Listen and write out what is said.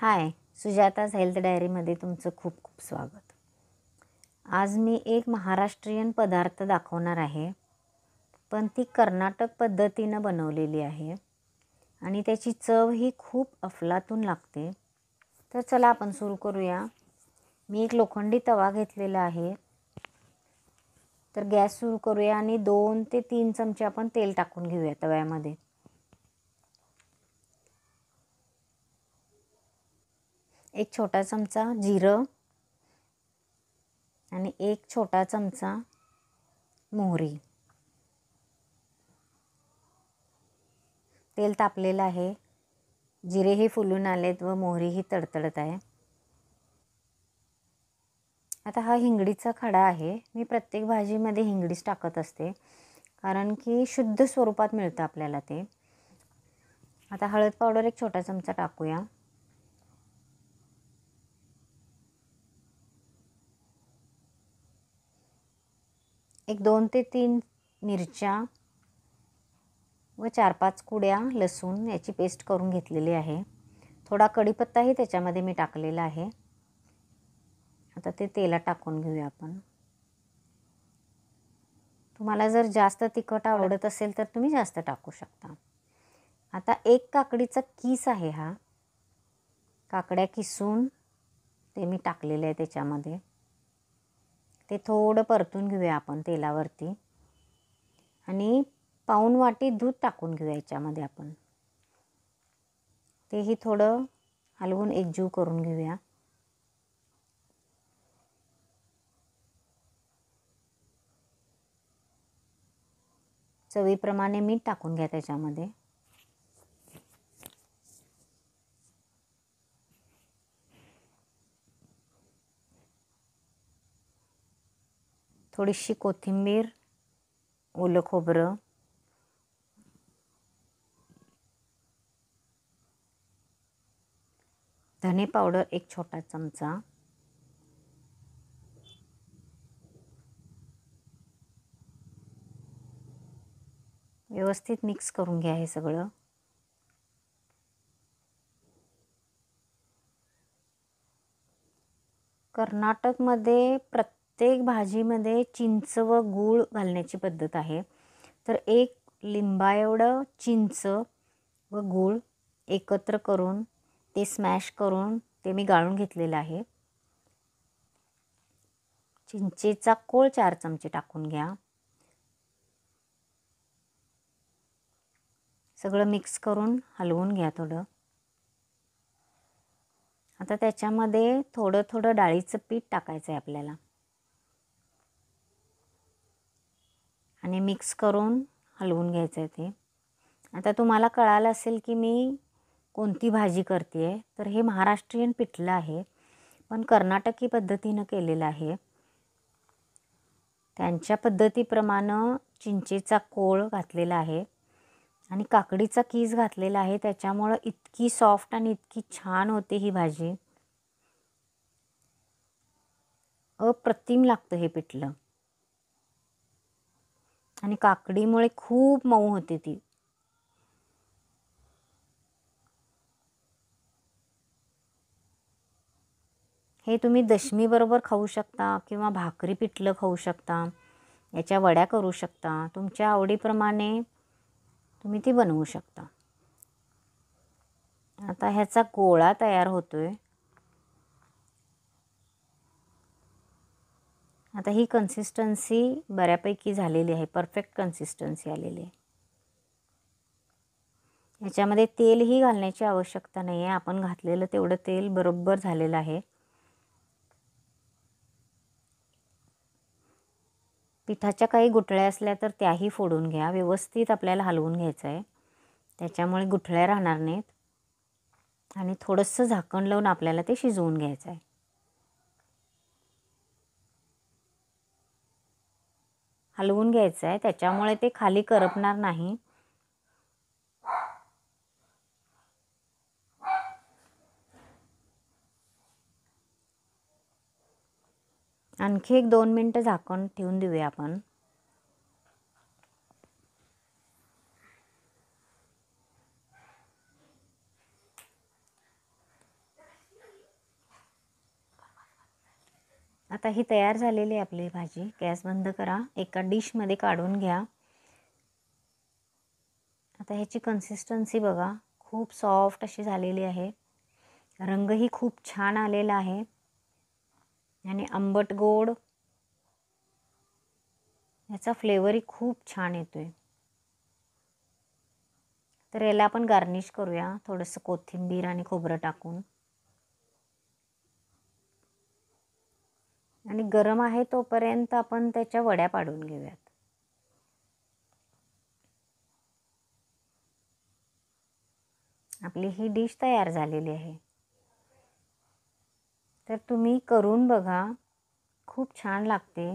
हाय सुजाताज health डायरीमध्ये तुमचं खूप खूप स्वागत आज मी एक महाराष्ट्रीयन पदार्थ दाखवणार आहे पण ती कर्नाटक पद्धतीनं बनवलेली आहे आणि त्याची चव ही खूप अफलातून लागते तर चला आपण सुरू करूया मी एक लोखंडी तवा घेतलेला आहे तर गॅस सुरू करूया आणि दोन ते तीन चमचे आपण तेल टाकून घेऊया तव्यामध्ये एक छोटा चमचा जिरं आणि एक छोटा चमचा मोहरी तेल तापलेलं आहे जिरेही फुलून आलेत व मोहरीही तडतडत आहे आता हा हिंगडीचा खडा आहे मी प्रत्येक भाजीमध्ये हिंगडीच टाकत असते कारण की शुद्ध स्वरूपात मिळतं आपल्याला ते आता हळद पावडर एक छोटा चमचा टाकूया एक दोन ते तीन मिरच्या व चार पाच कुड्या लसूण याची पेस्ट करून घेतलेली आहे थोडा कढीपत्ताही त्याच्यामध्ये मी टाकलेला आहे आता ते तेला टाकून घेऊया आपण तुम्हाला जर जास्त तिखट आवडत असेल तर तुम्ही जास्त टाकू शकता आता एक काकडीचा किस आहे हा काकड्या किसून ते मी टाकलेले आहे त्याच्यामध्ये ते थोडं परतून घेऊया आपण तेलावरती आणि पाऊन वाटी दूध टाकून घेऊया याच्यामध्ये आपण तेही थोडं हलवून एकजीव करून घेऊया चवीप्रमाणे मीठ टाकून घ्या त्याच्यामध्ये थोडीशी कोथिंबीर ओलं खोबरं धने पावडर एक छोटा चमचा व्यवस्थित मिक्स करून घ्या हे सगळं कर्नाटकमध्ये प्रत्येक प्रत्येक भाजीमध्ये चिंच व गूळ घालण्याची पद्धत आहे तर एक लिंबा एवढं चिंच व गूळ एकत्र करून ते स्मॅश करून ते मी गाळून घेतलेलं आहे चिंचेचा कोळ चार चमचे टाकून घ्या सगळं मिक्स करून हलवून घ्या थोडं आता त्याच्यामध्ये थोडं थोडं डाळीचं पीठ टाकायचं आहे आपल्याला आणि मिक्स करून हलवून घ्यायचं आहे ते आता तुम्हाला कळालं असेल की मी कोणती भाजी करते आहे तर हे महाराष्ट्रीयन पिठलं आहे पण कर्नाटकी पद्धतीनं केलेलं आहे त्यांच्या पद्धतीप्रमाणं चिंचेचा कोळ घातलेला आहे आणि काकडीचा कीज घातलेला आहे त्याच्यामुळं इतकी सॉफ्ट आणि इतकी छान होते ही भाजी अप्रतिम लागतं हे पिठलं आणि काकडीमुळे खूप मऊ होते ती हे तुम्ही दशमीबरोबर खाऊ शकता किंवा भाकरी पिठलं खाऊ शकता याच्या वड्या करू शकता तुमच्या आवडीप्रमाणे तुम्ही ती बनवू शकता आता ह्याचा गोळा तयार होतोय आता ही कन्सिस्टन्सी बऱ्यापैकी झालेली आहे परफेक्ट कन्सिस्टन्सी आलेली आहे याच्यामध्ये तेलही घालण्याची आवश्यकता नाही आहे आपण घातलेलं तेवढं तेल बरोबर झालेलं आहे पिठाच्या काही गुठळ्या असल्या तर त्याही फोडून घ्या व्यवस्थित आपल्याला हलवून घ्यायचं आहे त्याच्यामुळे गुठळ्या राहणार नाहीत आणि थोडंसं झाकण लावून आपल्याला ते शिजवून घ्यायचं आहे हलवून घ्यायचं आहे त्याच्यामुळे ते खाली करपणार नाही आणखी एक दोन मिनटं झाकण ठेवून देऊया आपण आता ही तयार झालेली आहे आपली भाजी गॅस बंद करा एका डिशमध्ये काढून घ्या आता ह्याची कन्सिस्टन्सी बघा खूप सॉफ्ट अशी झालेली आहे रंगही खूप छान आलेला आहे आणि आंबट गोड ह्याचा फ्लेवरही खूप छान येतो आहे तर याला आपण गार्निश करूया थोडंसं कोथिंबीर आणि खोबरं टाकून आणि गरम आहे तोपर्यंत आपण त्याच्या वड्या पाडून घेऊयात आपली ही डिश तयार झालेली आहे तर तुम्ही करून बघा खूप छान लागते